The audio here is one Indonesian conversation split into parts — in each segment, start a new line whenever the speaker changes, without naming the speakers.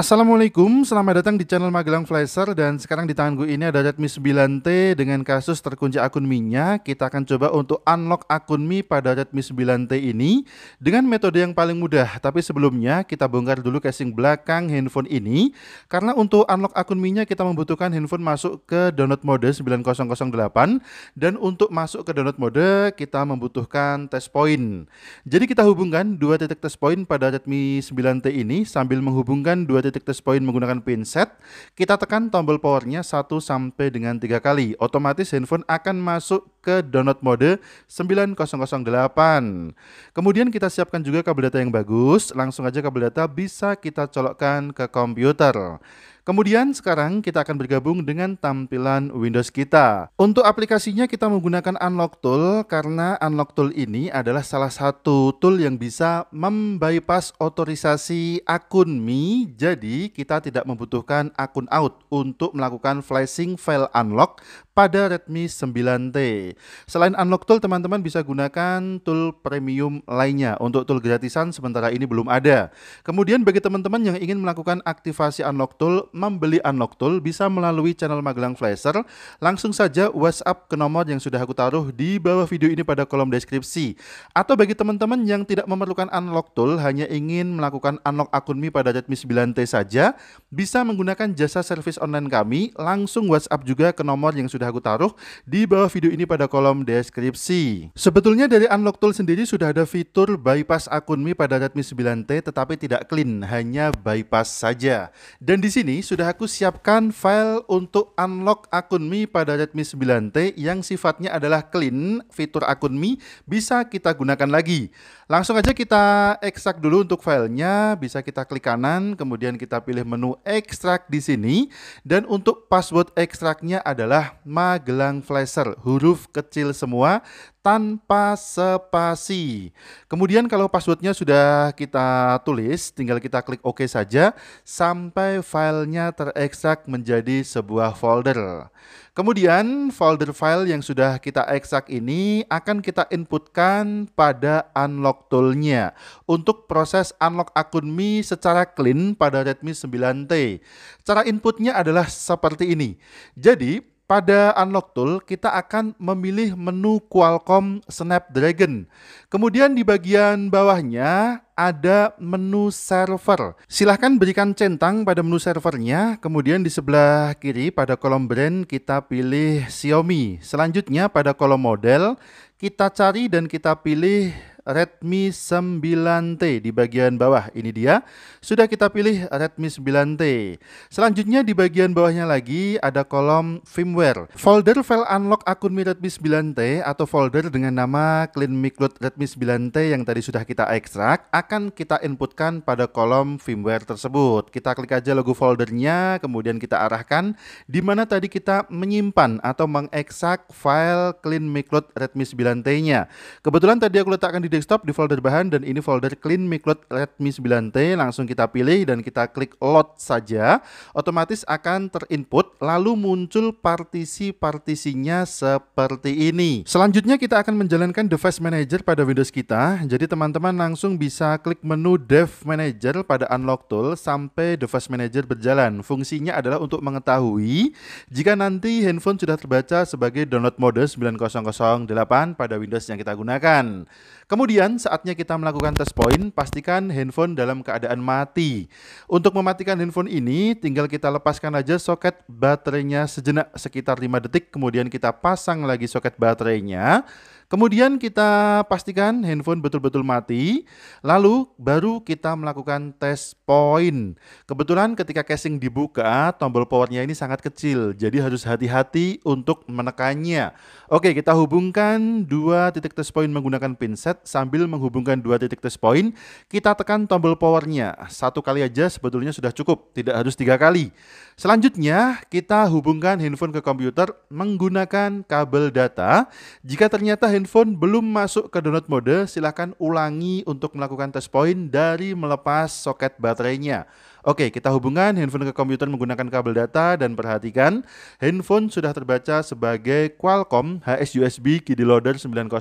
Assalamualaikum, selamat datang di channel Magelang Flasher dan sekarang di tangan gue ini ada Redmi 9T dengan kasus terkunci akun Mi-nya. Kita akan coba untuk unlock akun Mi pada Redmi 9T ini dengan metode yang paling mudah. Tapi sebelumnya kita bongkar dulu casing belakang handphone ini karena untuk unlock akun Mi-nya kita membutuhkan handphone masuk ke download mode 9008 dan untuk masuk ke download mode kita membutuhkan test point. Jadi kita hubungkan dua titik test point pada Redmi 9T ini sambil menghubungkan dua titik titik test point menggunakan pinset, kita tekan tombol powernya 1 sampai dengan 3 kali. Otomatis handphone akan masuk ke download mode 9008. Kemudian kita siapkan juga kabel data yang bagus, langsung aja kabel data bisa kita colokkan ke komputer. Kemudian sekarang kita akan bergabung dengan tampilan Windows kita. Untuk aplikasinya kita menggunakan Unlock Tool karena Unlock Tool ini adalah salah satu tool yang bisa membypass otorisasi akun Mi. Jadi kita tidak membutuhkan akun out untuk melakukan flashing file unlock pada Redmi 9T. Selain Unlock Tool, teman-teman bisa gunakan tool premium lainnya. Untuk tool gratisan sementara ini belum ada. Kemudian bagi teman-teman yang ingin melakukan aktivasi Unlock Tool, membeli Unlock Tool bisa melalui channel Magelang Flasher. Langsung saja WhatsApp ke nomor yang sudah aku taruh di bawah video ini pada kolom deskripsi. Atau bagi teman-teman yang tidak memerlukan Unlock Tool, hanya ingin melakukan unlock akun Mi pada Redmi 9T saja, bisa menggunakan jasa service online kami, langsung WhatsApp juga ke nomor yang sudah aku taruh di bawah video ini pada kolom deskripsi. Sebetulnya dari Unlock Tool sendiri sudah ada fitur bypass akun Mi pada Redmi 9T tetapi tidak clean, hanya bypass saja. Dan di sini sudah aku siapkan file untuk unlock akun Mi pada Redmi 9T yang sifatnya adalah clean, fitur akun Mi bisa kita gunakan lagi. Langsung aja kita ekstrak dulu untuk filenya, bisa kita klik kanan, kemudian kita pilih menu ekstrak di sini dan untuk password ekstraknya adalah gelang Flasher, huruf kecil semua tanpa spasi. Kemudian kalau passwordnya sudah kita tulis, tinggal kita klik OK saja sampai filenya terekstrak menjadi sebuah folder. Kemudian folder file yang sudah kita ekstrak ini akan kita inputkan pada unlock toolnya untuk proses unlock akun Mi secara clean pada Redmi 9T. Cara inputnya adalah seperti ini. Jadi pada unlock tool, kita akan memilih menu Qualcomm Snapdragon. Kemudian di bagian bawahnya ada menu server. Silahkan berikan centang pada menu servernya, kemudian di sebelah kiri pada kolom brand kita pilih Xiaomi. Selanjutnya pada kolom model, kita cari dan kita pilih Redmi 9T di bagian bawah. Ini dia. Sudah kita pilih Redmi 9T. Selanjutnya di bagian bawahnya lagi ada kolom firmware. Folder file unlock akun Mi Redmi 9T atau folder dengan nama clean micload Redmi 9T yang tadi sudah kita ekstrak akan kita inputkan pada kolom firmware tersebut. Kita klik aja logo foldernya, kemudian kita arahkan di mana tadi kita menyimpan atau mengekstrak file clean micload Redmi 9T-nya. Kebetulan tadi aku letakkan di desktop di folder bahan dan ini folder clean mikrot Redmi 9T. Langsung kita pilih dan kita klik load saja. Otomatis akan terinput lalu muncul partisi-partisinya seperti ini. Selanjutnya kita akan menjalankan device manager pada Windows kita. Jadi teman-teman langsung bisa klik menu dev manager pada unlock tool sampai device manager berjalan. Fungsinya adalah untuk mengetahui jika nanti handphone sudah terbaca sebagai download mode 9008 pada Windows yang kita gunakan. Kemudian saatnya kita melakukan test point, pastikan handphone dalam keadaan mati. Untuk mematikan handphone ini, tinggal kita lepaskan aja soket baterainya sejenak sekitar 5 detik, kemudian kita pasang lagi soket baterainya. Kemudian kita pastikan handphone betul-betul mati, lalu baru kita melakukan tes point. Kebetulan ketika casing dibuka, tombol powernya ini sangat kecil, jadi harus hati-hati untuk menekannya. Oke, kita hubungkan dua titik tes point menggunakan pinset sambil menghubungkan dua titik tes point. Kita tekan tombol powernya satu kali aja sebetulnya sudah cukup, tidak harus tiga kali. Selanjutnya kita hubungkan handphone ke komputer menggunakan kabel data. Jika ternyata handphone belum masuk ke download mode, silakan ulangi untuk melakukan test point dari melepas soket baterainya. Oke, kita hubungkan handphone ke komputer menggunakan kabel data dan perhatikan handphone sudah terbaca sebagai Qualcomm HSUSB KD Loader 9008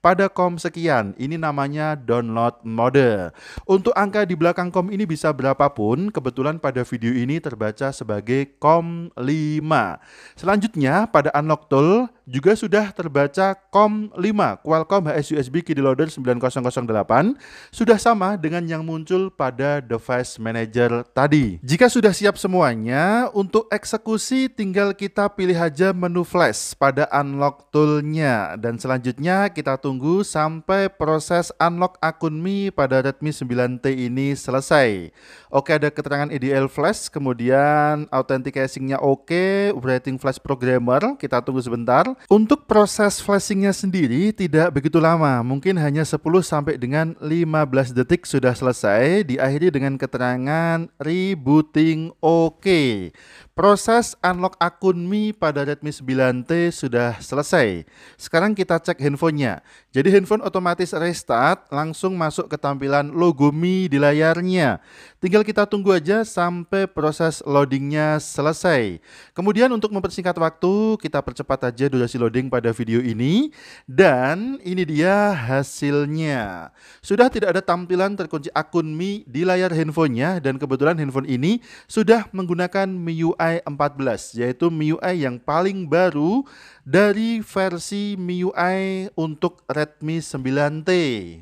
pada COM sekian. Ini namanya download mode. Untuk angka di belakang COM ini bisa berapapun, kebetulan pada video ini terbaca sebagai COM 5. Selanjutnya pada unlock tool juga sudah terbaca COM5 Qualcomm HSUSB Key Loader 9008 sudah sama dengan yang muncul pada device manager tadi. Jika sudah siap semuanya, untuk eksekusi tinggal kita pilih aja menu flash pada unlock toolnya dan selanjutnya kita tunggu sampai proses unlock akun Mi pada Redmi 9T ini selesai. Oke ada keterangan EDL flash, kemudian Authenticationnya oke, operating flash programmer, kita tunggu sebentar untuk proses flashingnya sendiri tidak begitu lama, mungkin hanya 10 sampai dengan 15 detik sudah selesai, diakhiri dengan keterangan rebooting OK. Proses unlock akun Mi pada Redmi 9T sudah selesai. Sekarang kita cek handphonenya. Jadi handphone otomatis restart, langsung masuk ke tampilan logo Mi di layarnya. Tinggal kita tunggu aja sampai proses loadingnya selesai. Kemudian untuk mempersingkat waktu, kita percepat aja durasi si loading pada video ini dan ini dia hasilnya. Sudah tidak ada tampilan terkunci akun Mi di layar handphonenya dan kebetulan handphone ini sudah menggunakan MIUI 14 yaitu MIUI yang paling baru dari versi MIUI untuk Redmi 9T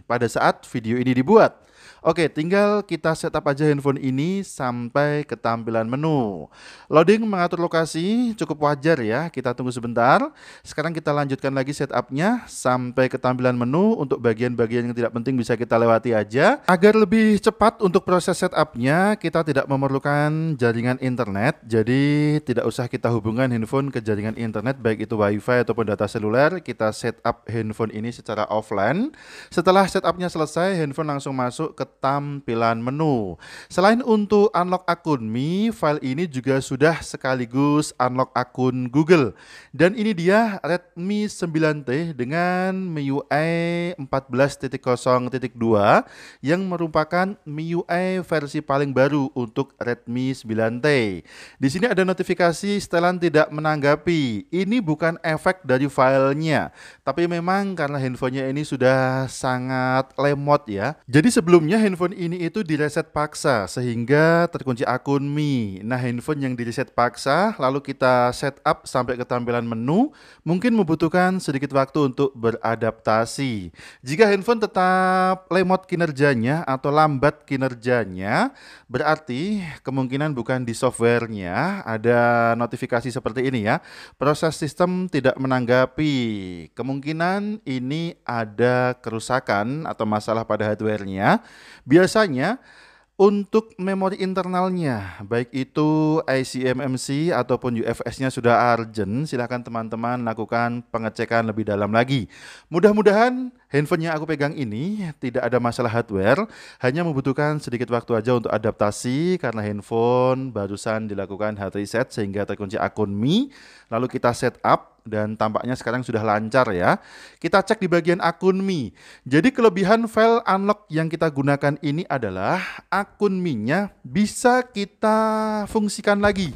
pada saat video ini dibuat. Oke, tinggal kita setup aja handphone ini sampai ke tampilan menu. Loading mengatur lokasi cukup wajar ya, kita tunggu sebentar. Sekarang kita lanjutkan lagi setupnya sampai ke tampilan menu untuk bagian-bagian yang tidak penting bisa kita lewati aja. Agar lebih cepat untuk proses setupnya, kita tidak memerlukan jaringan internet, jadi tidak usah kita hubungkan handphone ke jaringan internet baik itu wifi ataupun data seluler. Kita setup handphone ini secara offline. Setelah setupnya selesai, handphone langsung masuk untuk ketampilan menu. Selain untuk unlock akun Mi, file ini juga sudah sekaligus unlock akun Google. Dan ini dia Redmi 9T dengan MIUI 14.0.2 yang merupakan MIUI versi paling baru untuk Redmi 9T. Di sini ada notifikasi setelan tidak menanggapi. Ini bukan efek dari filenya, tapi memang karena handphonenya ini sudah sangat lemot ya. Jadi sebelum Sebelumnya handphone ini itu direset paksa sehingga terkunci akun Mi. Nah, handphone yang direset paksa lalu kita setup sampai ke tampilan menu mungkin membutuhkan sedikit waktu untuk beradaptasi. Jika handphone tetap lemot kinerjanya atau lambat kinerjanya, berarti kemungkinan bukan di softwarenya ada notifikasi seperti ini ya. Proses sistem tidak menanggapi. Kemungkinan ini ada kerusakan atau masalah pada hardwarenya. Ya biasanya untuk memori internalnya, baik itu ICMMC ataupun UFS-nya sudah urgent, silahkan teman-teman lakukan pengecekan lebih dalam lagi. Mudah-mudahan handphone yang aku pegang ini tidak ada masalah hardware, hanya membutuhkan sedikit waktu aja untuk adaptasi karena handphone barusan dilakukan hard reset sehingga terkunci akun Mi, lalu kita setup dan tampaknya sekarang sudah lancar ya. Kita cek di bagian akun Mi. Jadi kelebihan file unlock yang kita gunakan ini adalah akun Mi-nya bisa kita fungsikan lagi.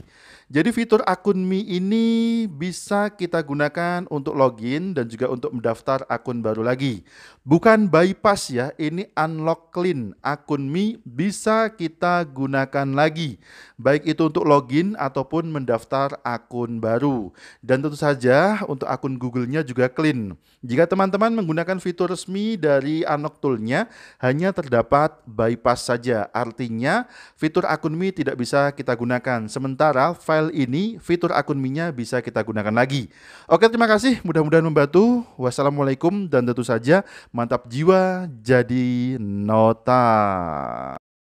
Jadi fitur akun Mi ini bisa kita gunakan untuk login dan juga untuk mendaftar akun baru lagi. Bukan bypass ya, ini unlock clean. Akun Mi bisa kita gunakan lagi, baik itu untuk login ataupun mendaftar akun baru. Dan tentu saja untuk akun Google-nya juga clean. Jika teman-teman menggunakan fitur resmi dari unlock tool-nya, hanya terdapat bypass saja. Artinya fitur akun Mi tidak bisa kita gunakan. Sementara file file ini, fitur akun minyak bisa kita gunakan lagi. Oke, terima kasih. Mudah-mudahan membantu. Wassalamualaikum dan tentu saja mantap jiwa jadi nota.